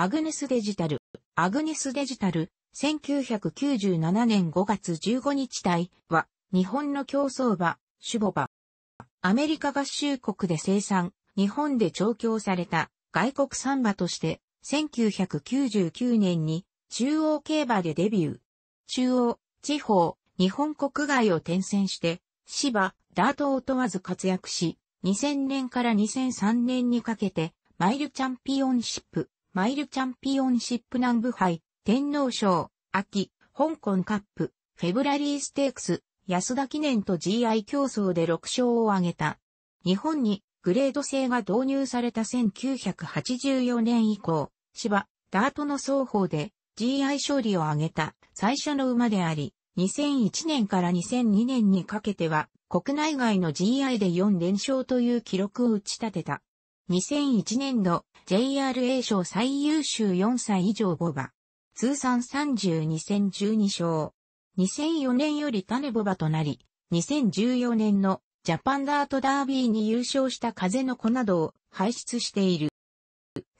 アグネスデジタル。アグネスデジタル、1997年5月15日体は、日本の競争馬、シュボバ。アメリカ合衆国で生産、日本で調教された外国産馬として、1999年に中央競馬でデビュー。中央、地方、日本国外を転戦して、芝、ダートを問わず活躍し、2000年から2003年にかけて、マイルチャンピオンシップ、マイルチャンピオンシップ南部杯、天皇賞、秋、香港カップ、フェブラリーステークス、安田記念と GI 競争で6勝を挙げた。日本にグレード制が導入された1984年以降、芝、ダートの双方で GI 勝利を挙げた最初の馬であり、2001年から2002年にかけては国内外の GI で4連勝という記録を打ち立てた。2001年度 JRA 賞最優秀4歳以上ボバ。通算32戦12勝。2004年より種ボバとなり、2014年のジャパンダートダービーに優勝した風の子などを排出している。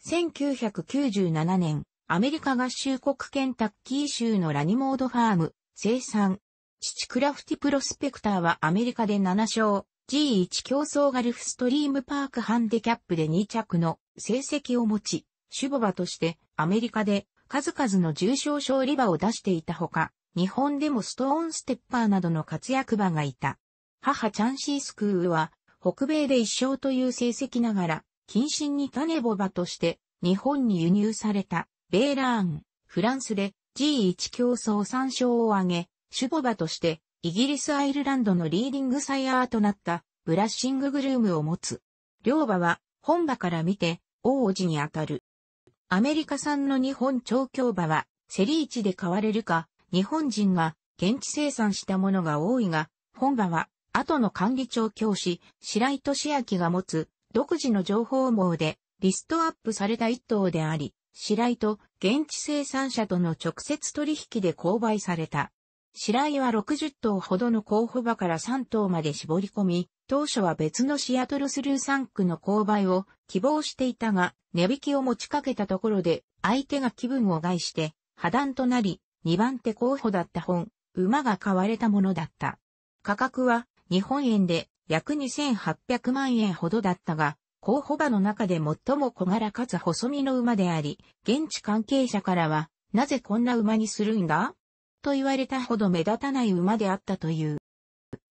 1997年、アメリカ合衆国ケンタッキー州のラニモードファーム生産。父クラフティプロスペクターはアメリカで7勝、G1 競争ガルフストリームパークハンデキャップで2着の成績を持ち、シュボバとしてアメリカで数々の重賞勝利馬を出していたほか、日本でもストーンステッパーなどの活躍馬がいた。母チャンシースクールは北米で一勝という成績ながら、近親に種ボバとして日本に輸入されたベーラーン、フランスで G1 競争3勝を挙げ、シュボバとしてイギリス・アイルランドのリーディングサイヤーとなったブラッシンググルームを持つ。両馬は本馬から見て王子にあたる。アメリカ産の日本調教馬はセリーチで買われるか、日本人が現地生産したものが多いが、本馬は後の管理調教師、白井俊明が持つ独自の情報網でリストアップされた一頭であり、白井と現地生産者との直接取引で購買された。白井は60頭ほどの候補馬から3頭まで絞り込み、当初は別のシアトルスルーサンクの購買を希望していたが、値引きを持ちかけたところで、相手が気分を害して、破談となり、2番手候補だった本、馬が買われたものだった。価格は、日本円で約2800万円ほどだったが、候補馬の中で最も小柄かつ細身の馬であり、現地関係者からは、なぜこんな馬にするんだと言われたほど目立たない馬であったという。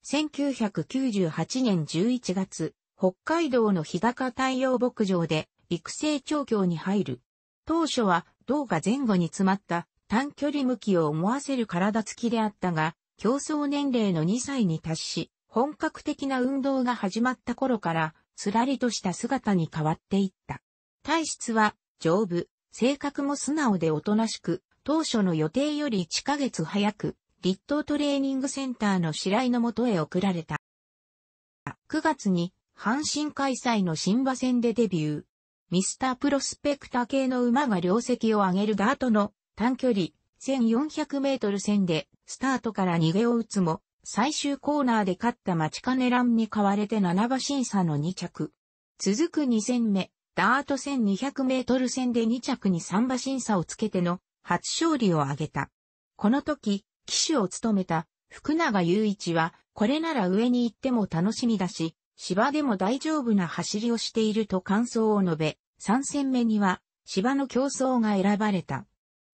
1998年11月、北海道の日高太陽牧場で育成調教に入る。当初は銅が前後に詰まった短距離向きを思わせる体つきであったが、競争年齢の2歳に達し、本格的な運動が始まった頃から、つらりとした姿に変わっていった。体質は丈夫、性格も素直でおとなしく、当初の予定より1ヶ月早く、立東トレーニングセンターの白井のもとへ送られた。9月に、阪神開催の新馬戦でデビュー。ミスタープロスペクター系の馬が両席を上げるダートの短距離1400メートル戦でスタートから逃げを打つも最終コーナーで勝った待ちかねランに買われて7馬審査の2着。続く2戦目、ダート1200メートル戦で2着に3馬審査をつけての初勝利を挙げた。この時、騎手を務めた福永雄一は、これなら上に行っても楽しみだし、芝でも大丈夫な走りをしていると感想を述べ、3戦目には芝の競争が選ばれた。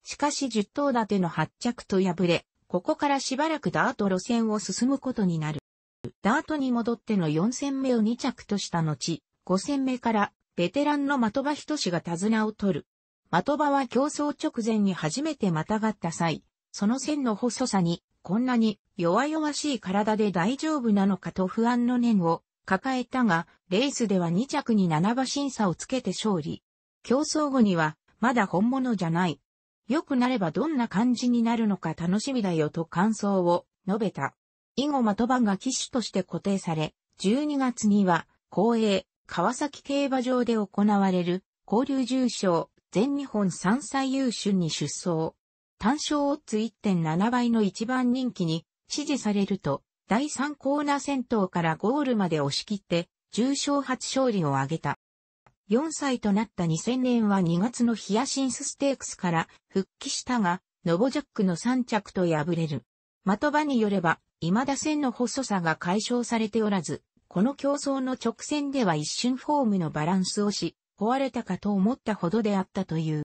しかし10頭立ての8着と敗れ、ここからしばらくダート路線を進むことになる。ダートに戻っての4戦目を2着とした後、5戦目からベテランの的場仁が手綱を取る。的場は競争直前に初めてまたがった際、その線の細さに、こんなに弱々しい体で大丈夫なのかと不安の念を抱えたが、レースでは2着に7馬審査をつけて勝利。競争後には、まだ本物じゃない。良くなればどんな感じになるのか楽しみだよと感想を述べた。以後的場が騎手として固定され、12月には、公営、川崎競馬場で行われる、交流重賞、全日本三歳優秀に出走。単勝オッズ1.7倍の一番人気に支持されると、第3コーナー戦闘からゴールまで押し切って、重賞初勝利を挙げた。4歳となった2000年は2月のヒアシンスステークスから復帰したが、ノボジャックの3着と敗れる。的場によれば、未だ線の細さが解消されておらず、この競争の直線では一瞬フォームのバランスをし、壊れたかと思ったほどであったという。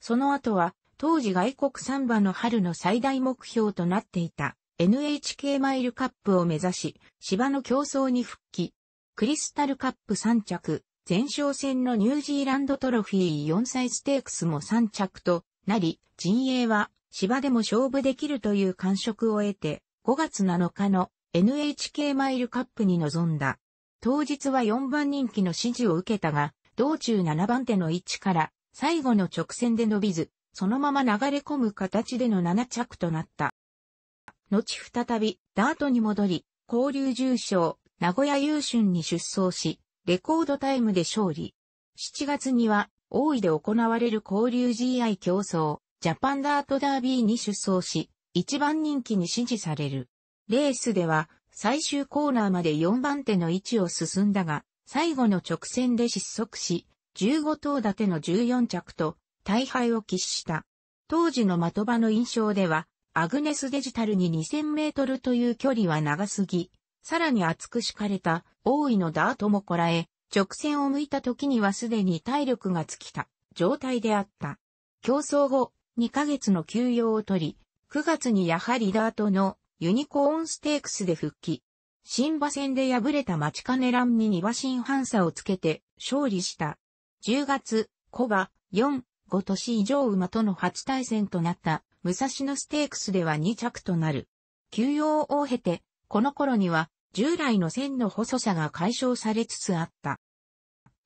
その後は、当時外国サンバの春の最大目標となっていた NHK マイルカップを目指し、芝の競争に復帰。クリスタルカップ3着、前哨戦のニュージーランドトロフィー4歳ステークスも3着となり、陣営は芝でも勝負できるという感触を得て、5月7日の NHK マイルカップに臨んだ。当日は4番人気の支持を受けたが、道中7番手の位置から最後の直線で伸びず、そのまま流れ込む形での7着となった。後再び、ダートに戻り、交流重賞、名古屋優春に出走し、レコードタイムで勝利。7月には、大井で行われる交流 GI 競争、ジャパンダートダービーに出走し、一番人気に支持される。レースでは、最終コーナーまで4番手の位置を進んだが、最後の直線で失速し、15頭立ての14着と大敗を喫した。当時の的場の印象では、アグネスデジタルに2000メートルという距離は長すぎ、さらに厚く敷かれた大井のダートもこらえ、直線を向いた時にはすでに体力が尽きた状態であった。競争後、2ヶ月の休養を取り、9月にやはりダートのユニコーンステークスで復帰。新馬戦で敗れた町金乱に2馬身半差をつけて勝利した。10月、小馬4、5年以上馬との初対戦となった武蔵野ステークスでは2着となる。休養を経て、この頃には従来の線の細さが解消されつつあった。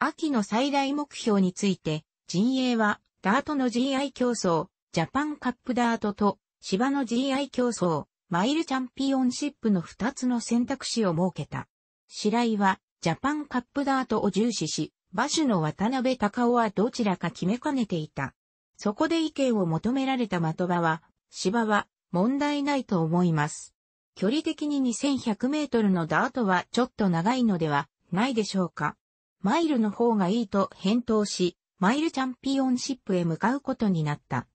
秋の最大目標について、陣営はダートの GI 競争、ジャパンカップダートと芝の GI 競争、マイルチャンピオンシップの2つの選択肢を設けた。白井は、ジャパンカップダートを重視し、馬主の渡辺隆夫はどちらか決めかねていた。そこで意見を求められた的場は、芝は問題ないと思います。距離的に2100メートルのダートはちょっと長いのではないでしょうか。マイルの方がいいと返答し、マイルチャンピオンシップへ向かうことになった。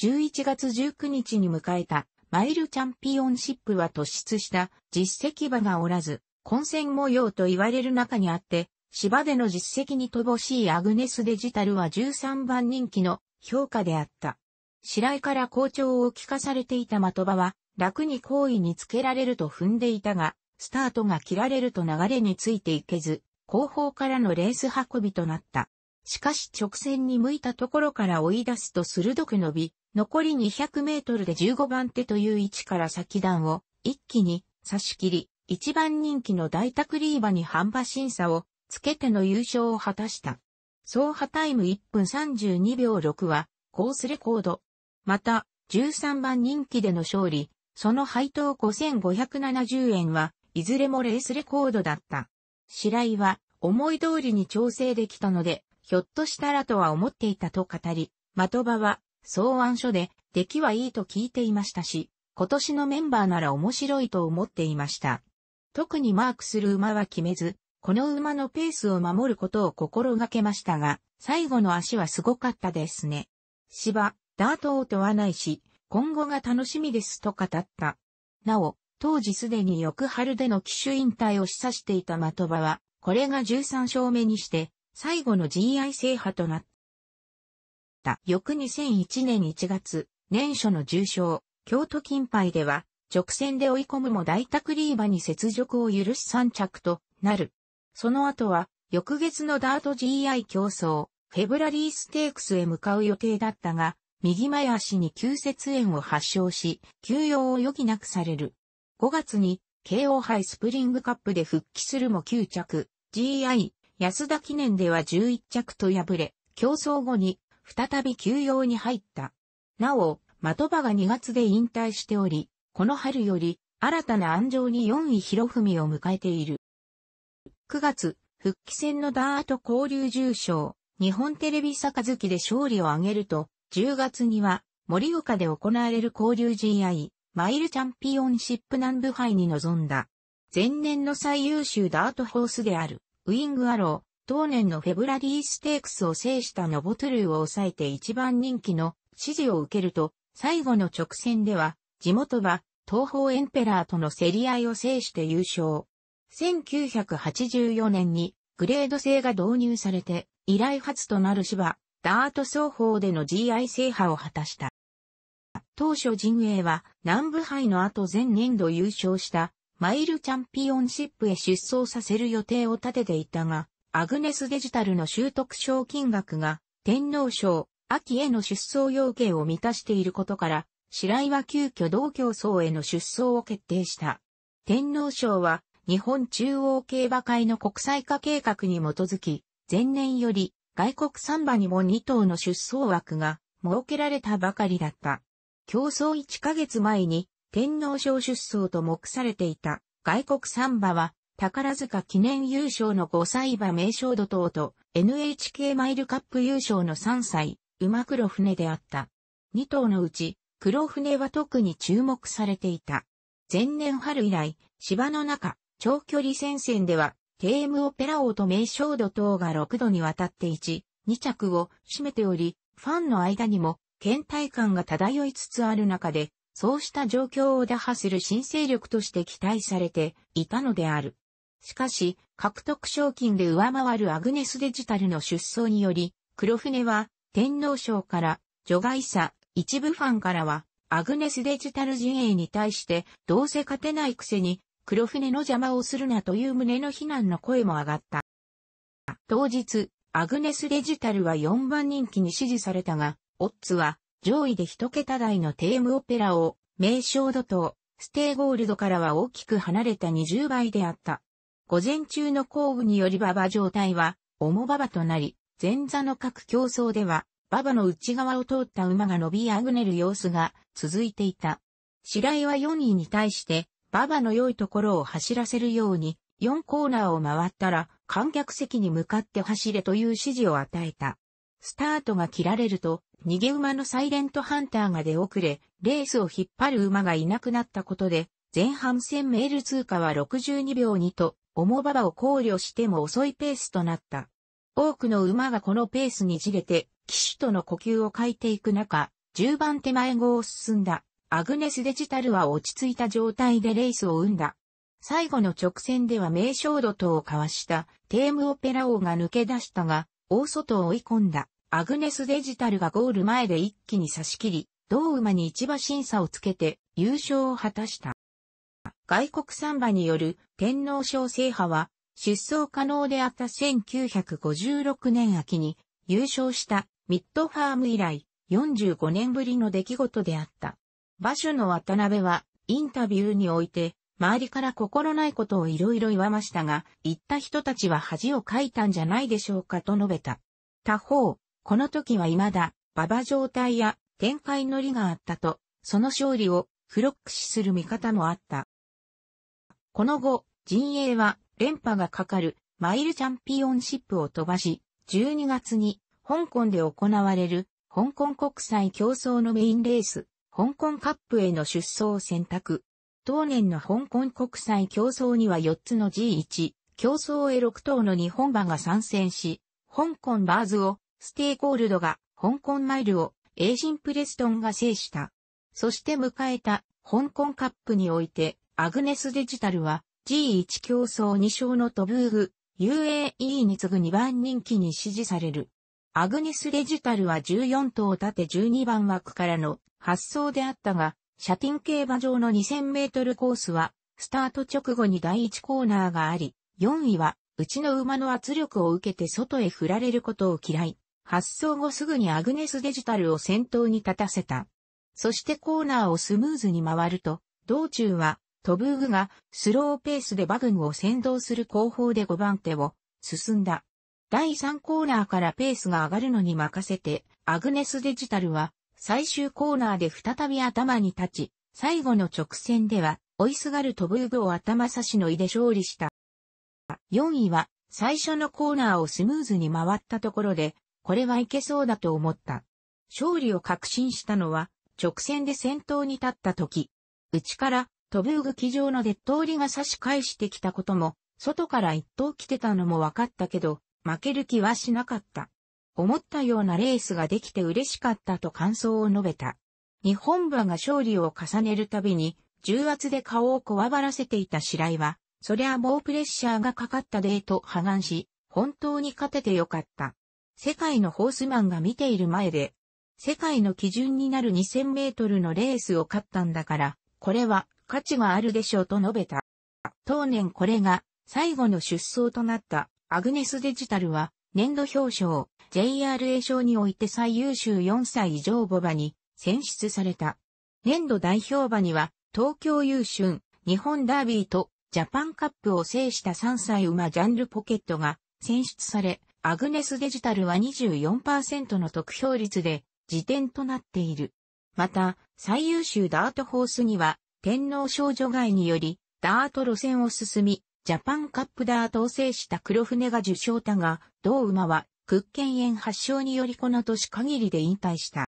11月19日に迎えたマイルチャンピオンシップは突出した実績場がおらず、混戦模様と言われる中にあって、芝での実績に乏しいアグネスデジタルは13番人気の評価であった。白井から好調を聞かされていた的場は、楽に好意につけられると踏んでいたが、スタートが切られると流れについていけず、後方からのレース運びとなった。しかし直線に向いたところから追い出すと鋭く伸び、残り200メートルで15番手という位置から先段を一気に差し切り、一番人気の大宅リーバに半馬審査をつけての優勝を果たした。総破タイム1分32秒6はコースレコード。また、13番人気での勝利、その配当5570円はいずれもレースレコードだった。白井は思い通りに調整できたので、ひょっとしたらとは思っていたと語り、的場は草案書で、出来はいいと聞いていましたし、今年のメンバーなら面白いと思っていました。特にマークする馬は決めず、この馬のペースを守ることを心がけましたが、最後の足はすごかったですね。芝、ダートを問わないし、今後が楽しみですと語った。なお、当時すでに翌春での騎手引退を示唆していた的場は、これが13勝目にして、最後の GI 制覇となった。。翌2001年1月、年初の重傷、京都近牌では、直線で追い込むも大宅リーバに雪辱を許し3着となる。その後は、翌月のダート GI 競争、フェブラリーステークスへ向かう予定だったが、右前足に急接炎を発症し、休養を余儀なくされる。5月に、KO 杯スプリングカップで復帰するも9着、GI、安田記念では11着と敗れ、競争後に再び休養に入った。なお、的場が2月で引退しており、この春より新たな安城に4位博文を迎えている。9月、復帰戦のダート交流重賞、日本テレビ杯で勝利を挙げると、10月には森岡で行われる交流 GI、マイルチャンピオンシップ南部杯に臨んだ。前年の最優秀ダートホースである、ウィングアロ当年のフェブラリーステークスを制したノボトゥルーを抑えて一番人気の支持を受けると、最後の直線では、地元は東方エンペラーとの競り合いを制して優勝。1984年にグレード制が導入されて、以来初となる芝、ダート双方での GI 制覇を果たした。当初陣営は南部杯の後前年度優勝したマイルチャンピオンシップへ出走させる予定を立てていたが、アグネスデジタルの習得賞金額が、天皇賞、秋への出走要件を満たしていることから、白井は急遽同競争への出走を決定した。天皇賞は、日本中央競馬会の国際化計画に基づき、前年より外国ン馬にも2頭の出走枠が設けられたばかりだった。競争1ヶ月前に天皇賞出走と目されていた外国ン馬は宝塚記念優勝の5歳馬名勝土等と NHK マイルカップ優勝の3歳、馬黒船であった。2頭のうち、黒船は特に注目されていた。前年春以来、芝の中、長距離戦線では、テームオペラ王と名勝土等が6度にわたって1、2着を占めており、ファンの間にも、倦怠感が漂いつつある中で、そうした状況を打破する新勢力として期待されていたのである。しかし、獲得賞金で上回るアグネスデジタルの出走により、黒船は天皇賞から除外者、一部ファンからは、アグネスデジタル陣営に対して、どうせ勝てないくせに、黒船の邪魔をするなという旨の非難の声も上がった。当日、アグネスデジタルは4番人気に支持されたが、オッズは上位で一桁台のテームオペラを、名称土と、ステイゴールドからは大きく離れた20倍であった。午前中の降雨により馬場状態は、重馬場となり、前座の各競争では、馬場の内側を通った馬が伸びあぐねる様子が続いていた。白井は4位に対して、馬場の良いところを走らせるように、4コーナーを回ったら、観客席に向かって走れという指示を与えた。スタートが切られると、逃げ馬のサイレントハンターが出遅れ、レースを引っ張る馬がいなくなったことで、前半戦メール通過は62秒2と重馬場を考慮しても遅いペースとなった。多くの馬がこのペースにじれて、騎手との呼吸を変えていく中、10番手前後を進んだ、アグネスデジタルは落ち着いた状態でレースを生んだ。最後の直線では名勝度とを交わした、テームオペラ王が抜け出したが、大外を追い込んだ、アグネスデジタルがゴール前で一気に差し切り、同馬に一馬審査をつけて優勝を果たした。外国産馬による天皇賞制覇は出走可能であった1956年秋に優勝したミッドファーム以来45年ぶりの出来事であった。馬主の渡辺はインタビューにおいて周りから心ないことをいろいろ言わましたが、言った人たちは恥をかいたんじゃないでしょうかと述べた。他方、この時は未だ馬場状態や展開のりがあったと、その勝利をフロック視する見方もあった。この後、陣営は連覇がかかるマイルチャンピオンシップを飛ばし、12月に香港で行われる香港国際競争のメインレース、香港カップへの出走を選択。当年の香港国際競争には4つの G1、競争へ6頭の日本馬が参戦し、香港バーズを、ステイゴールドが、香港マイルを、エイジンプレストンが制した。そして迎えた、香港カップにおいて、アグネスデジタルは G1 競争2勝のトブーグ、UAE に次ぐ2番人気に支持される。アグネスデジタルは14頭立て12番枠からの発想であったが、シャティン競馬場の2000メートルコースは、スタート直後に第1コーナーがあり、4位は、うちの馬の圧力を受けて外へ振られることを嫌い、発送後すぐにアグネスデジタルを先頭に立たせた。そしてコーナーをスムーズに回ると、道中はトブーグがスローペースで馬群を先導する後方で5番手を進んだ。第3コーナーからペースが上がるのに任せて、アグネスデジタルは最終コーナーで再び頭に立ち、最後の直線では追いすがるトブーグを頭差しのいで勝利した。4位は最初のコーナーをスムーズに回ったところで、これはいけそうだと思った。勝利を確信したのは、直線で先頭に立った時、内からトブーグ機のデッドオリが差し返してきたことも、外から一等来てたのも分かったけど、負ける気はしなかった。思ったようなレースができて嬉しかったと感想を述べた。日本馬が勝利を重ねるたびに、重圧で顔をこわばらせていた白井は、そりゃもうプレッシャーがかかったでと破願し、本当に勝ててよかった。世界のホースマンが見ている前で、世界の基準になる2000メートルのレースを勝ったんだから、これは価値があるでしょうと述べた。当年これが最後の出走となったアグネスデジタルは年度表彰 JRA 賞において最優秀4歳以上母馬に選出された。年度代表馬には東京優春、日本ダービーとジャパンカップを制した3歳馬ジャンルポケットが選出され、アグネスデジタルは24%の得票率で辞典となっている。また、最優秀ダートホースには天皇少女外により、ダート路線を進み、ジャパンカップダートを制した黒船が受賞だが、同馬は、屈腱炎発症によりこの年限りで引退した。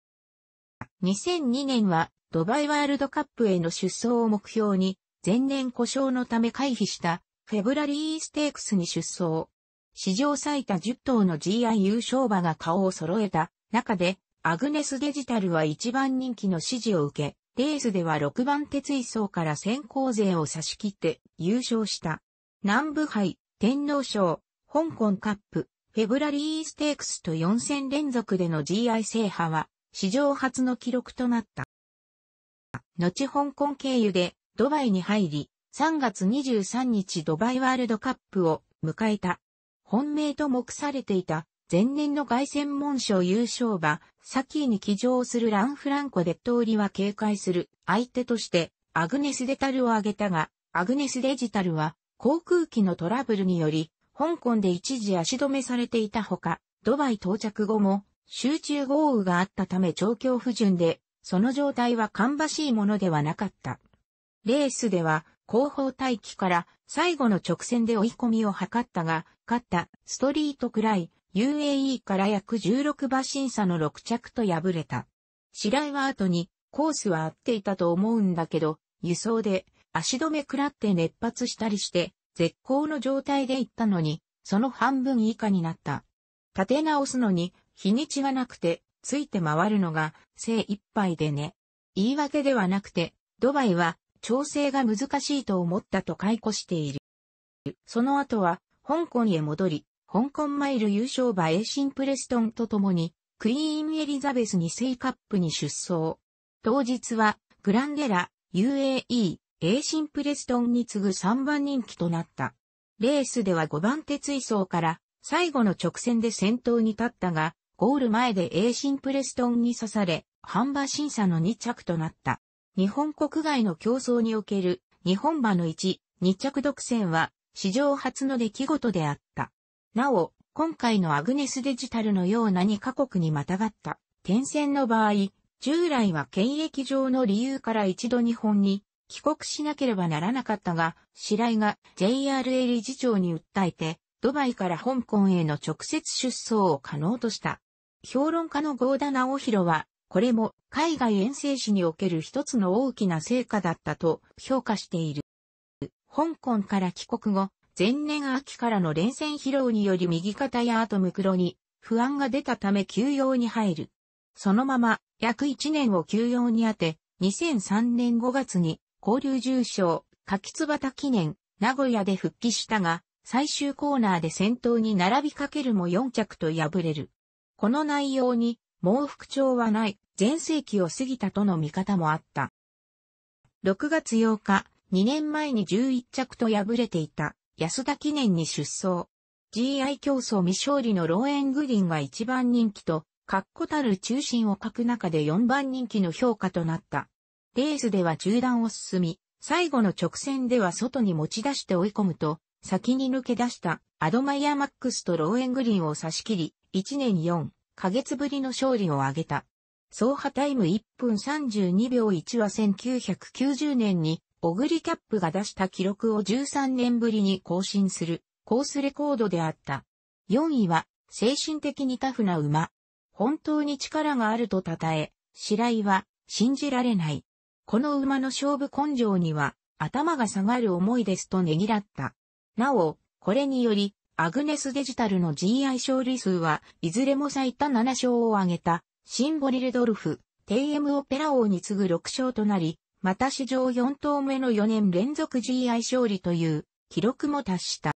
2002年は、ドバイワールドカップへの出走を目標に、前年故障のため回避した、フェブラリーステークスに出走。史上最多10頭の GI 優勝馬が顔を揃えた中で、アグネスデジタルは一番人気の支持を受け、レースでは6番手位層から先行勢を差し切って優勝した。南部杯、天皇賞、香港カップ、フェブラリーステークスと4戦連続での GI 制覇は史上初の記録となった。後香港経由でドバイに入り、3月23日ドバイワールドカップを迎えた。本命と目されていた前年の凱旋門賞優勝馬、サキーに騎乗するランフランコデッドリは警戒する相手として、アグネスデタルを挙げたが、アグネスデジタルは、航空機のトラブルにより、香港で一時足止めされていたほか、ドバイ到着後も、集中豪雨があったため調教不順で、その状態は芳しいものではなかった。レースでは、後方待機から最後の直線で追い込みを図ったが、勝ったストリートくらい、UAE から約16馬審査の6着と敗れた。白井は後に、コースは合っていたと思うんだけど、輸送で足止め食らって熱発したりして、絶好の状態で行ったのに、その半分以下になった。立て直すのに、日にちがなくて、ついて回るのが精一杯でね。言い訳ではなくて、ドバイは調整が難しいと思ったと解雇している。その後は、香港へ戻り、香港マイル優勝馬エイシンプレストンと共に、クイーンエリザベス2世カップに出走。当日は、グランデラ、UAE、エイシンプレストンに次ぐ3番人気となった。レースでは5番手追走から、最後の直線で先頭に立ったが、ゴール前でエイシンプレストンに刺され、半馬審査の2着となった。日本国外の競争における日本馬の1、2着独占は史上初の出来事であった。なお、今回のアグネスデジタルのような2カ国にまたがった転戦の場合、従来は権益上の理由から一度日本に帰国しなければならなかったが、白井が JRA 理事長に訴えて、ドバイから香港への直接出走を可能とした。評論家の合田直弘は、これも海外遠征史における一つの大きな成果だったと評価している。香港から帰国後、前年秋からの連戦疲労により右肩やアトムクに不安が出たため休養に入る。そのまま約1年を休養に当て、2003年5月に交流重賞、柿津畑記念、名古屋で復帰したが、最終コーナーで先頭に並びかけるも4着と敗れる。この内容に、猛復調はない、前世紀を過ぎたとの見方もあった。6月8日、2年前に11着と敗れていた、安田記念に出走。GI 競争未勝利のローエングリンが一番人気と、確固たる中心を欠く中で4番人気の評価となった。レースでは中断を進み、最後の直線では外に持ち出して追い込むと、先に抜け出したアドマイヤマックスとローエングリンを差し切り、1年4ヶ月ぶりの勝利を挙げた。走破タイム1分32秒1は1990年にオグリキャップが出した記録を13年ぶりに更新するコースレコードであった。4位は、精神的にタフな馬。本当に力があると称え、白井は、信じられない。この馬の勝負根性には、頭が下がる思いですとねぎらった。なお、これにより、アグネスデジタルの GI 勝利数はいずれも最多7勝を挙げた、シンボリルドルフ、TM オペラ王に次ぐ6勝となり、また史上4頭目の4年連続 GI 勝利という記録も達した。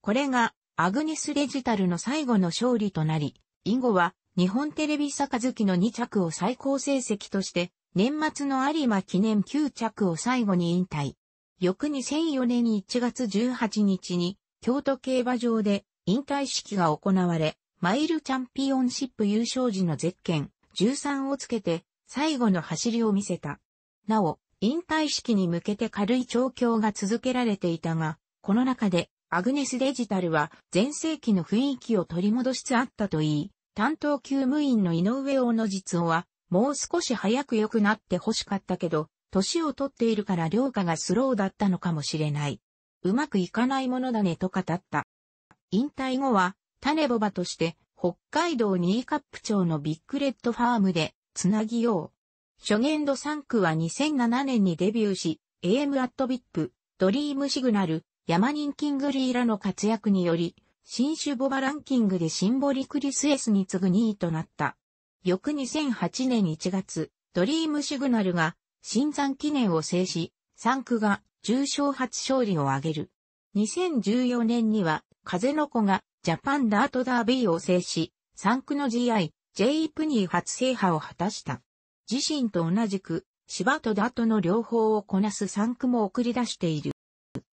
これがアグネスデジタルの最後の勝利となり、以後は日本テレビ杯の2着を最高成績として、年末の有馬記念9着を最後に引退。翌2004年1月18日に京都競馬場で引退式が行われ、マイルチャンピオンシップ優勝時のゼッケン13をつけて最後の走りを見せた。なお、引退式に向けて軽い調教が続けられていたが、この中で、アグネスデジタルは前世紀の雰囲気を取り戻しつつあったといい、担当急務員の井上王の実音は、もう少し早く良くなって欲しかったけど、年をとっているから良価がスローだったのかもしれない。うまくいかないものだねと語った。引退後は、種ボバとして、北海道ニーカップ町のビッグレッドファームで、つなぎよう。初年度3区は2007年にデビューし、AM アットビップ、ドリームシグナル、ヤマニンキングリーラの活躍により、新種ボバランキングでシンボリクリスエスに次ぐ2位となった。翌2008年1月、ドリームシグナルが、新山記念を制し、3区が重賞初勝利を挙げる。2014年には、風の子がジャパンダートダービーを制し、3区の GI、J プニー初制覇を果たした。自身と同じく、芝とダートの両方をこなす3区も送り出している。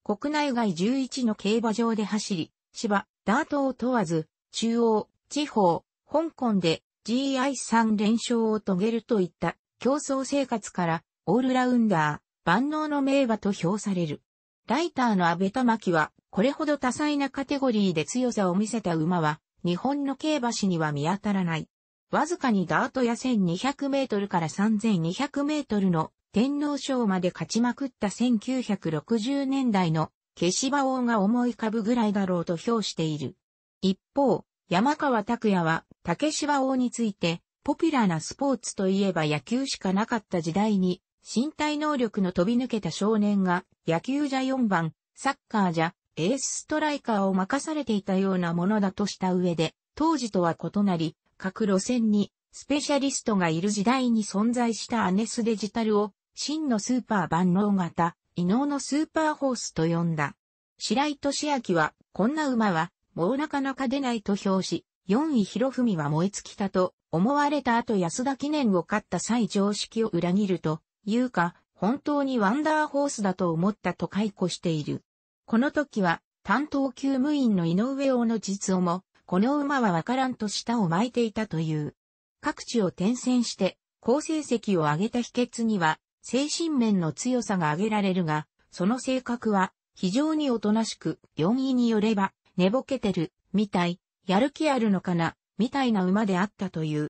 国内外11の競馬場で走り、芝、ダートを問わず、中央、地方、香港で GI3 連勝を遂げるといった競争生活からオールラウンダー、万能の名馬と評される。ライターの安倍玉木は、これほど多彩なカテゴリーで強さを見せた馬は、日本の競馬史には見当たらない。わずかにダートや1200メートルから3200メートルの天皇賞まで勝ちまくった1960年代の消し馬王が思い浮かぶぐらいだろうと評している。一方、山川拓也は竹芝王について、ポピュラーなスポーツといえば野球しかなかった時代に、身体能力の飛び抜けた少年が、野球じゃ4番、サッカーじゃ、エースストライカーを任されていたようなものだとした上で、当時とは異なり、各路線にスペシャリストがいる時代に存在したアネスデジタルを真のスーパー万能型、異能のスーパーホースと呼んだ。白井俊明は、こんな馬は、もうなかなか出ないと評し、4位博文は燃え尽きたと思われた後安田記念を勝った際常識を裏切るというか、本当にワンダーホースだと思ったと解雇している。この時は担当給務員の井上王の実をもこの馬はわからんと舌を巻いていたという。各地を転戦して、好成績を上げた秘訣には、精神面の強さが挙げられるが、その性格は、非常におとなしく、4位によれば、寝ぼけてる、みたい、やる気あるのかな、みたいな馬であったという。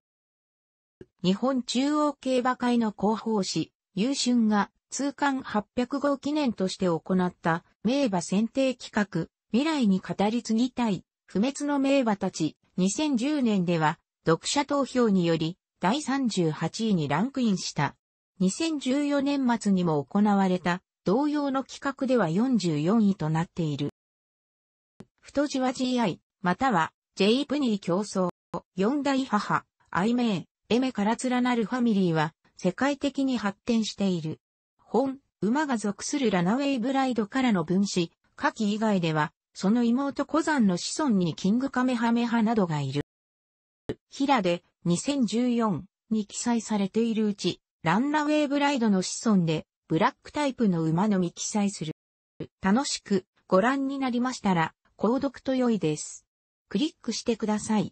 日本中央競馬会の広報誌、優春が、通貫800号記念として行った、名馬選定企画、未来に語り継ぎたい不滅の名馬たち、2010年では、読者投票により、第38位にランクインした。2014年末にも行われた、同様の企画では44位となっている。太字は GI、または、J プニー競争、四大母、アイメイ、エメから連なるファミリーは、世界的に発展している。本、馬が属するラナウェイブライドからの分子、下記以外では、その妹小山の子孫にキングカメハメハなどがいる。平で2014に記載されているうち、ランナウェイブライドの子孫で、ブラックタイプの馬のみ記載する。楽しくご覧になりましたら、購読と良いです。クリックしてください。